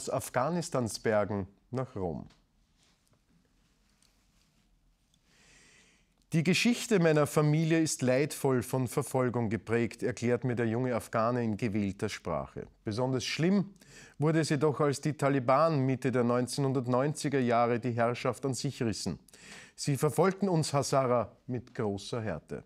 aus Afghanistans Bergen nach Rom. Die Geschichte meiner Familie ist leidvoll von Verfolgung geprägt, erklärt mir der junge Afghane in gewählter Sprache. Besonders schlimm wurde es jedoch, als die Taliban Mitte der 1990er Jahre die Herrschaft an sich rissen. Sie verfolgten uns Hazara mit großer Härte.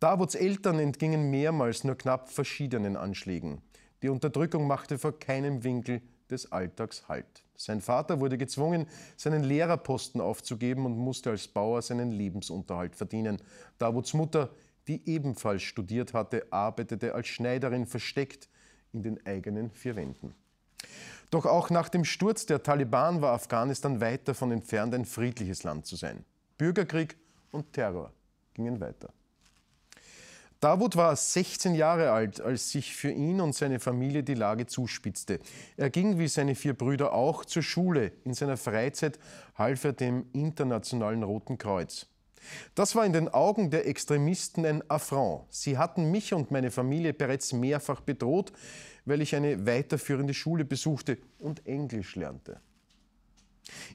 Davuds Eltern entgingen mehrmals nur knapp verschiedenen Anschlägen. Die Unterdrückung machte vor keinem Winkel des Alltags Halt. Sein Vater wurde gezwungen, seinen Lehrerposten aufzugeben und musste als Bauer seinen Lebensunterhalt verdienen. Davuts Mutter, die ebenfalls studiert hatte, arbeitete als Schneiderin versteckt in den eigenen vier Wänden. Doch auch nach dem Sturz der Taliban war Afghanistan weit davon entfernt, ein friedliches Land zu sein. Bürgerkrieg und Terror gingen weiter. Davut war 16 Jahre alt, als sich für ihn und seine Familie die Lage zuspitzte. Er ging wie seine vier Brüder auch zur Schule. In seiner Freizeit half er dem Internationalen Roten Kreuz. Das war in den Augen der Extremisten ein Affront. Sie hatten mich und meine Familie bereits mehrfach bedroht, weil ich eine weiterführende Schule besuchte und Englisch lernte.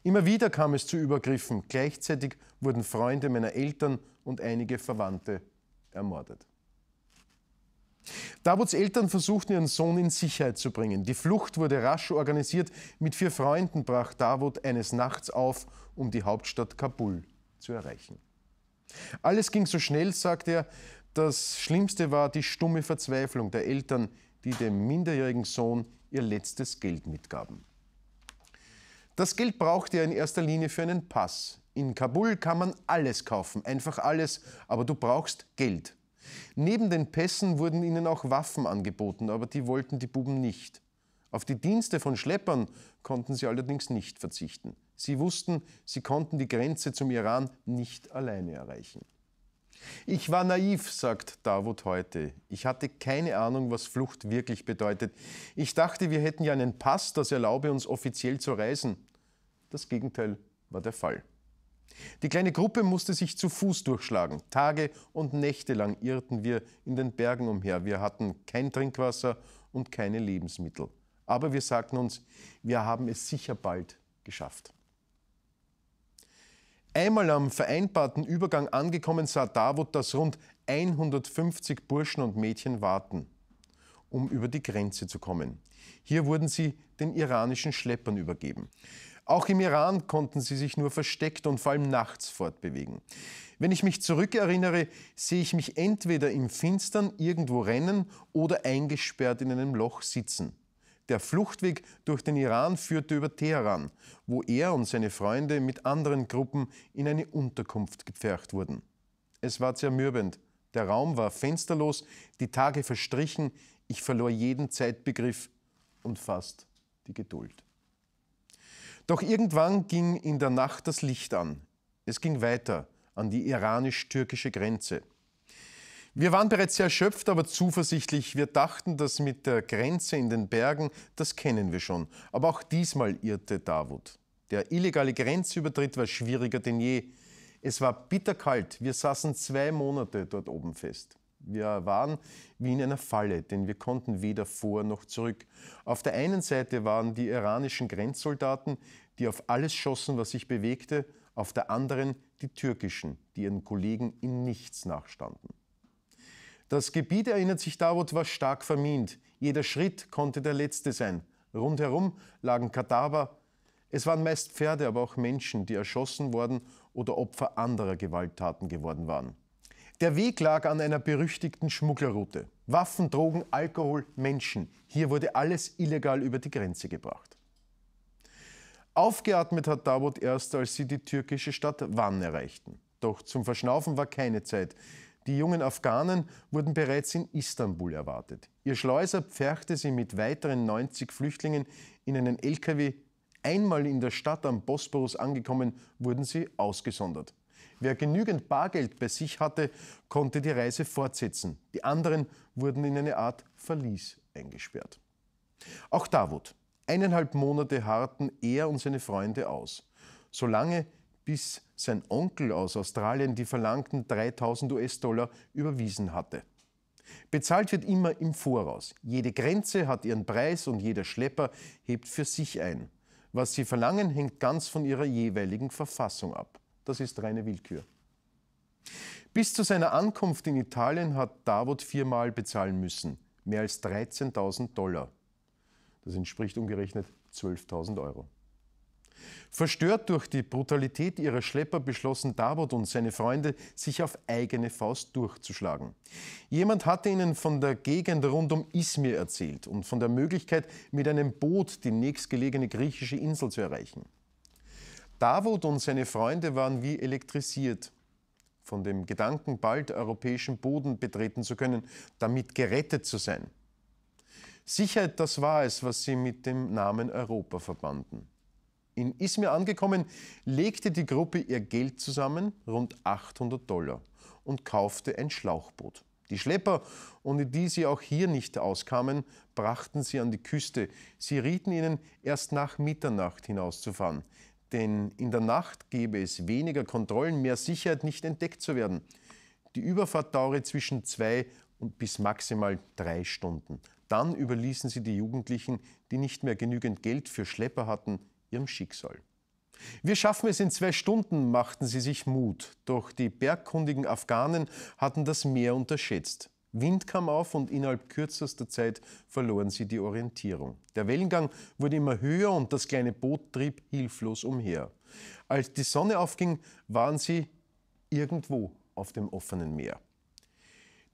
Immer wieder kam es zu Übergriffen. Gleichzeitig wurden Freunde meiner Eltern und einige Verwandte ermordet. Davuts Eltern versuchten, ihren Sohn in Sicherheit zu bringen. Die Flucht wurde rasch organisiert. Mit vier Freunden brach Davut eines Nachts auf, um die Hauptstadt Kabul zu erreichen. Alles ging so schnell, sagt er. Das Schlimmste war die stumme Verzweiflung der Eltern, die dem minderjährigen Sohn ihr letztes Geld mitgaben. Das Geld brauchte er in erster Linie für einen Pass. In Kabul kann man alles kaufen, einfach alles, aber du brauchst Geld. Neben den Pässen wurden ihnen auch Waffen angeboten, aber die wollten die Buben nicht. Auf die Dienste von Schleppern konnten sie allerdings nicht verzichten. Sie wussten, sie konnten die Grenze zum Iran nicht alleine erreichen. Ich war naiv, sagt Davut heute. Ich hatte keine Ahnung, was Flucht wirklich bedeutet. Ich dachte, wir hätten ja einen Pass, das erlaube uns offiziell zu reisen. Das Gegenteil war der Fall. Die kleine Gruppe musste sich zu Fuß durchschlagen. Tage und Nächte lang irrten wir in den Bergen umher. Wir hatten kein Trinkwasser und keine Lebensmittel. Aber wir sagten uns, wir haben es sicher bald geschafft. Einmal am vereinbarten Übergang angekommen, sah Davut, dass rund 150 Burschen und Mädchen warten, um über die Grenze zu kommen. Hier wurden sie den iranischen Schleppern übergeben. Auch im Iran konnten sie sich nur versteckt und vor allem nachts fortbewegen. Wenn ich mich zurückerinnere, sehe ich mich entweder im Finstern irgendwo rennen oder eingesperrt in einem Loch sitzen. Der Fluchtweg durch den Iran führte über Teheran, wo er und seine Freunde mit anderen Gruppen in eine Unterkunft gepfercht wurden. Es war zermürbend. Der Raum war fensterlos, die Tage verstrichen, ich verlor jeden Zeitbegriff und fast die Geduld. Doch irgendwann ging in der Nacht das Licht an. Es ging weiter an die iranisch-türkische Grenze. Wir waren bereits sehr erschöpft, aber zuversichtlich. Wir dachten, dass mit der Grenze in den Bergen, das kennen wir schon. Aber auch diesmal irrte Davut. Der illegale Grenzübertritt war schwieriger denn je. Es war bitterkalt. Wir saßen zwei Monate dort oben fest. Wir waren wie in einer Falle, denn wir konnten weder vor noch zurück. Auf der einen Seite waren die iranischen Grenzsoldaten, die auf alles schossen, was sich bewegte, auf der anderen die türkischen, die ihren Kollegen in nichts nachstanden. Das Gebiet, erinnert sich Davut, war stark vermint. Jeder Schritt konnte der letzte sein. Rundherum lagen Kadaver. Es waren meist Pferde, aber auch Menschen, die erschossen worden oder Opfer anderer Gewalttaten geworden waren. Der Weg lag an einer berüchtigten Schmugglerroute. Waffen, Drogen, Alkohol, Menschen. Hier wurde alles illegal über die Grenze gebracht. Aufgeatmet hat Davut erst, als sie die türkische Stadt Wann erreichten. Doch zum Verschnaufen war keine Zeit. Die jungen Afghanen wurden bereits in Istanbul erwartet. Ihr Schleuser pferchte sie mit weiteren 90 Flüchtlingen in einen LKW. Einmal in der Stadt am Bosporus angekommen, wurden sie ausgesondert. Wer genügend Bargeld bei sich hatte, konnte die Reise fortsetzen. Die anderen wurden in eine Art Verlies eingesperrt. Auch Davut. Eineinhalb Monate harrten er und seine Freunde aus. Solange bis sein Onkel aus Australien die verlangten 3000 US-Dollar überwiesen hatte. Bezahlt wird immer im Voraus. Jede Grenze hat ihren Preis und jeder Schlepper hebt für sich ein. Was sie verlangen, hängt ganz von ihrer jeweiligen Verfassung ab das ist reine Willkür. Bis zu seiner Ankunft in Italien hat Davut viermal bezahlen müssen, mehr als 13.000 Dollar. Das entspricht umgerechnet 12.000 Euro. Verstört durch die Brutalität ihrer Schlepper beschlossen Davut und seine Freunde, sich auf eigene Faust durchzuschlagen. Jemand hatte ihnen von der Gegend rund um Izmir erzählt und von der Möglichkeit, mit einem Boot die nächstgelegene griechische Insel zu erreichen. Davut und seine Freunde waren wie elektrisiert von dem Gedanken, bald europäischen Boden betreten zu können, damit gerettet zu sein. Sicherheit, das war es, was sie mit dem Namen Europa verbanden. In Izmir angekommen, legte die Gruppe ihr Geld zusammen, rund 800 Dollar, und kaufte ein Schlauchboot. Die Schlepper, ohne die sie auch hier nicht auskamen, brachten sie an die Küste. Sie rieten ihnen, erst nach Mitternacht hinauszufahren. Denn in der Nacht gäbe es weniger Kontrollen, mehr Sicherheit, nicht entdeckt zu werden. Die Überfahrt dauere zwischen zwei und bis maximal drei Stunden. Dann überließen sie die Jugendlichen, die nicht mehr genügend Geld für Schlepper hatten, ihrem Schicksal. Wir schaffen es in zwei Stunden, machten sie sich Mut. Doch die bergkundigen Afghanen hatten das Meer unterschätzt. Wind kam auf und innerhalb kürzester Zeit verloren sie die Orientierung. Der Wellengang wurde immer höher und das kleine Boot trieb hilflos umher. Als die Sonne aufging, waren sie irgendwo auf dem offenen Meer.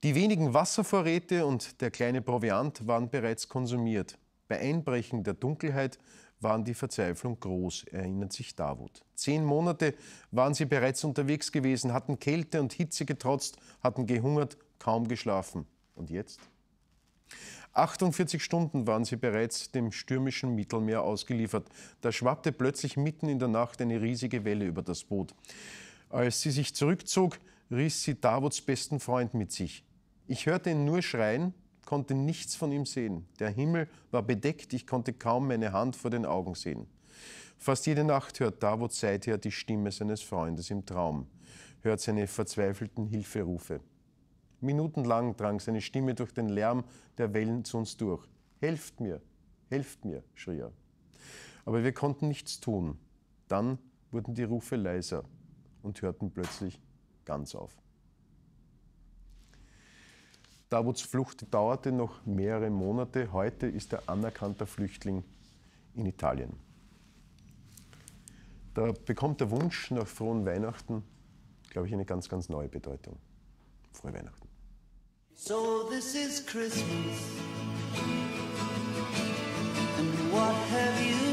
Die wenigen Wasservorräte und der kleine Proviant waren bereits konsumiert. Bei Einbrechen der Dunkelheit waren die Verzweiflung groß, erinnert sich Davut. Zehn Monate waren sie bereits unterwegs gewesen, hatten Kälte und Hitze getrotzt, hatten gehungert kaum geschlafen. Und jetzt? 48 Stunden waren sie bereits dem stürmischen Mittelmeer ausgeliefert. Da schwappte plötzlich mitten in der Nacht eine riesige Welle über das Boot. Als sie sich zurückzog, riss sie Davuds besten Freund mit sich. Ich hörte ihn nur schreien, konnte nichts von ihm sehen. Der Himmel war bedeckt, ich konnte kaum meine Hand vor den Augen sehen. Fast jede Nacht hört Davut seither die Stimme seines Freundes im Traum, hört seine verzweifelten Hilferufe. Minutenlang drang seine Stimme durch den Lärm der Wellen zu uns durch. Helft mir, helft mir, schrie er. Aber wir konnten nichts tun. Dann wurden die Rufe leiser und hörten plötzlich ganz auf. Davuts Flucht dauerte noch mehrere Monate. Heute ist er anerkannter Flüchtling in Italien. Da bekommt der Wunsch nach frohen Weihnachten, glaube ich, eine ganz, ganz neue Bedeutung. Frohe Weihnachten. So this is Christmas. And what have you